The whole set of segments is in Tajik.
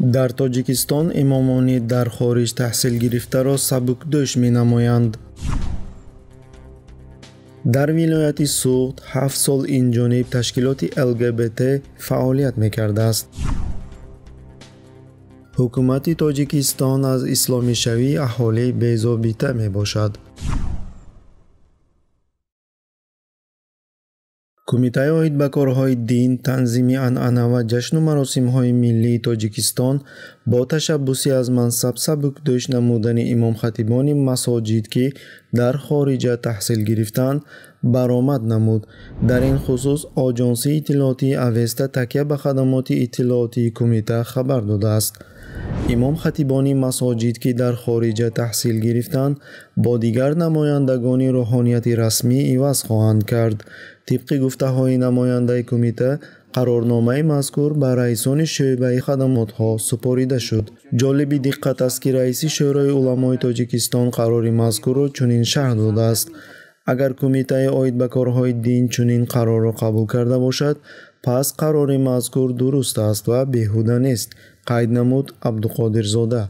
дар тоҷикистон имомонӣ дар хориҷ таҳсил гирифтаро сабукдӯш менамоянд дар вилояти суғд ҳафт сол инҷониб ташкилоти лгбт фаъолият мекардааст ҳукумати тоҷикистон аз исломишавии аҳолӣ безобита мебошад кумитаи оид ба корҳои дин танзими анъана ва ҷашну маросимҳои миллии тоҷикистон бо ташаббусӣ аз мансаб сабукдӯш намудани имомхатибони масоҷид ки дар хориҷа таҳсил гирифтанд баромад намуд дар ин хусус оҷонсии иттилоотии авеста такя ба хадамоти иттилоотии кумита хабар додааст имом хатибони масоҷид ки дар хориҷа таҳсил гирифтанд бо дигар намояндагони рӯҳонияти расмӣ иваз хоҳанд кард тибқи гуфтаҳои намояндаи кумита қарорномаи мазкур ба раисони шӯъбаи хадамотҳо супорида шуд ҷолиби диққат аст ки раиси шӯрои уламои тоҷикистон қарори мазкурро чунин шарҳ додааст агар кумитаи оид ба корҳои дин чунин қарорро қабул карда бошад пас қарори мазкур дуруст аст ва беҳуда нест қайд намуд абдуқодирзода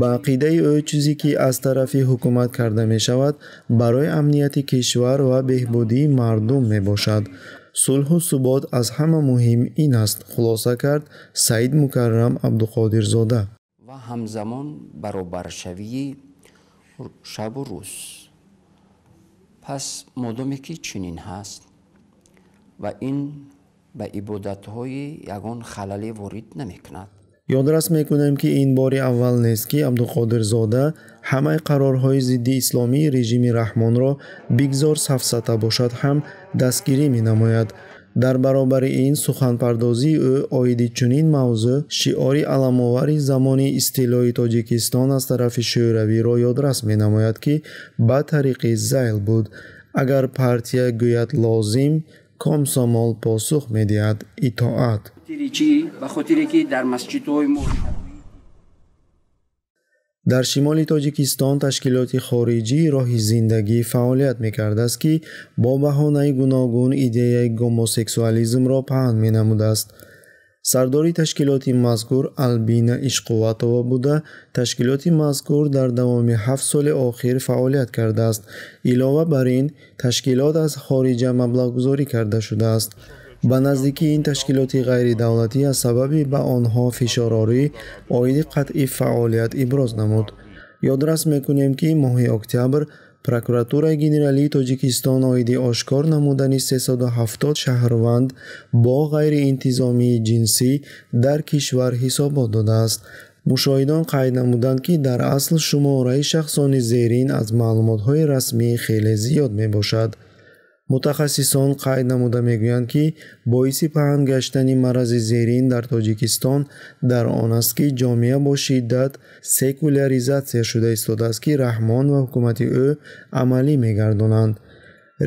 ба ақидаи ӯ чизе ки аз тарафи ҳукумат карда мешавад барои амнияти кишвар ва беҳбудии мардум мебошад сулҳу субот аз ҳама муҳим ин аст хулоса кард саид мукаррам абдуқодирзода ва ҳамзамон баробаршавии шабу рӯз пас модоме ки чунин ҳаст ва ин ба ибодатҳои ягон халале ворид намекунад ёдрас мекунем ки ин бори аввал нест ки абдуқодирзода ҳамаи қарорҳои зидди исломии режими раҳмонро бигзор сафсата бошад ҳам дастгирӣ менамояд дар баробари ин суханпардозии ӯ оиди чунин мавзӯъ шиори аламовари замони истилои тоҷикистон аз тарафи шӯравиро ёдрас менамояд ки ба тариқи зайл буд агар партия гӯяд лозим комсомол посух медиҳад итоат дар шимоли тоҷикистон ташкилоти хориҷии роҳи зиндагӣ фаъолият мекардааст ки бо баҳонаи гуногун идеяи гомосексуализмро паҳн менамудааст сардори ташкилоти мазкур албина ишқуватова буда ташкилоти мазкур дар давоми ҳафт соли охир фаъолият кардааст илова бар ин ташкилот аз хориҷа маблағгузорӣ карда шудааст ба наздики ин ташкилоти ғайридавлатӣ аз сабаби ба онҳо фишорорӣ оиди қатъи фаъолият иброз намуд ёдрас мекунем ки моҳи октябр прокуратураи генералии тоҷикистон оиди ошкор намудани 370 шаҳрванд бо ғайриинтизомии ҷинсӣ дар кишвар ҳисобот додааст мушоҳидон қайд намуданд ки дар асл шумораи шахсони зерин аз маълумотҳои расмӣ хеле зиёд мебошад мутахассисон қайд намуда мегӯянд ки боиси паҳн гаштани марази зерин дар тоҷикистон дар он аст ки ҷомеа бо шиддат секуляризатсия шуда истодааст ки раҳмон ва ҳукумати ӯ амалӣ мегардонанд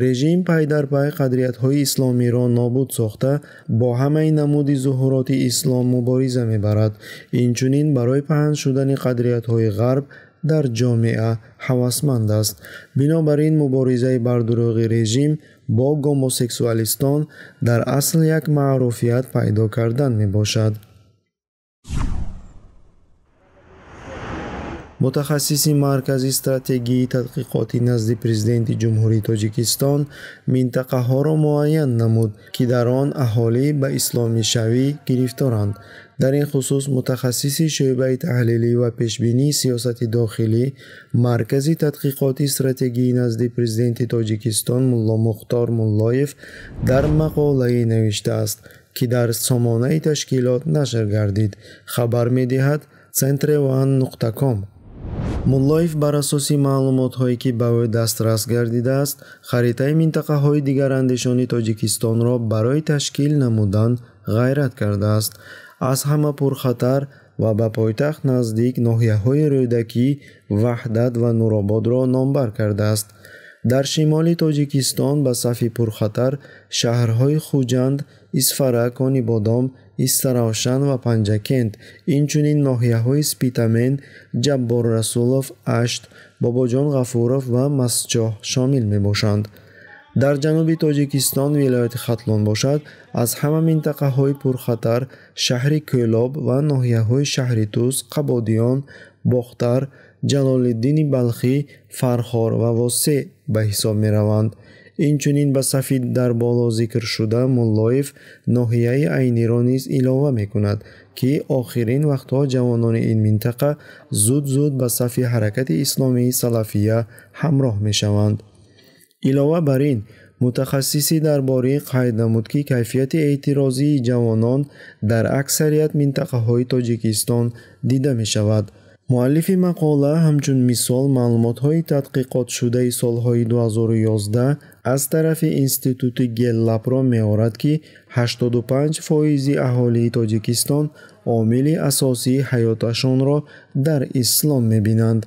режим пай дар пай қадриятҳои исломиро нобуд сохта бо ҳамаи намуди зуҳуроти ислом мубориза мебарад инчунин барои паҳн шудани қадриятҳои ғарб дар ҷомеа ҳавасманд аст бинобар ин муборизаи бардурӯғи режим бо гомосексуалистон дар асл як маъруфият пайдо кардан мебошад мутахассиси маркази стратегии тадқиқоти назди президенти ҷумҳурии тоҷикистон минтақаҳоро муайян намуд ки дар он аҳолӣ ба исломишавӣ гирифторанд дар ин хусус мутахассиси шӯъбаи таҳлилӣ ва пешбинии сиёсати дохилӣ маркази тадқиқоти стратегии назди президенти тоҷикистон мулло мухтор муллоев дар мақолае навиштааст ки дар сомонаи ташкилот нашр гардид хабар медиҳад центр1.com муллоев бар асоси маълумотҳое ки ба ӯ дастрас гардидааст харитаи минтақаҳои дигарандешони тоҷикистонро барои ташкил намудан ғайрат кардааст аз ҳама пурхатар ва ба пойтахт наздик ноҳияҳои рӯйдакӣ ваҳдат ва нурободро номбар кардааст дар шимоли тоҷикистон ба сафи пурхатар шаҳрҳои хуҷанд исфара кони бодом истаравшан ва панҷакент инчунин ноҳияҳои спитамен ҷаббор-расулов ашт бобоҷон ғафуров ва масҷоҳ шомил мебошанд дар ҷануби тоҷикистон вилояти хатлон бошад аз ҳама минтақаҳои пурхатар шаҳри кӯлоб ва ноҳияҳои шаҳри туз қабодиён бохтар ҷалолиддини балхӣ фархор ва восеъ ба ҳисоб мераванд инчунин ба сафи дар боло зикр шуда муллоев ноҳияи айниро низ илова мекунад ки охирин вақтҳо ҷавонони ин минтақа зуд зуд ба сафи ҳаракати исломии салафия ҳамроҳ мешаванд илова бар ин мутахассисӣ дар бории қайд намуд ки кайфияти эътирозии ҷавонон дар аксарият минтақаҳои тоҷикистон дида мешавад муаллифи мақола ҳамчун мисол маълумотҳои тадқиқотшудаи солҳои 2011 аз тарафи институти геллапро меорад ки 85 фоизи аҳолии тоҷикистон омили асосии ҳаёташонро дар ислом мебинанд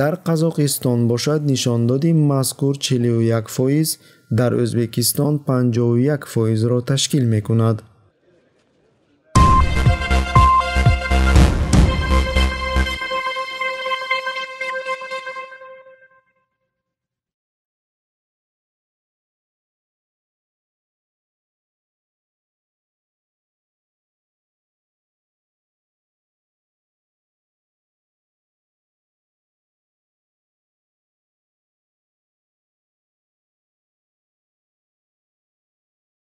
дар қазоқистон бошад нишондоди мазкур 41 фоиз дар ӯзбекистон 51 фоизро ташкил мекунад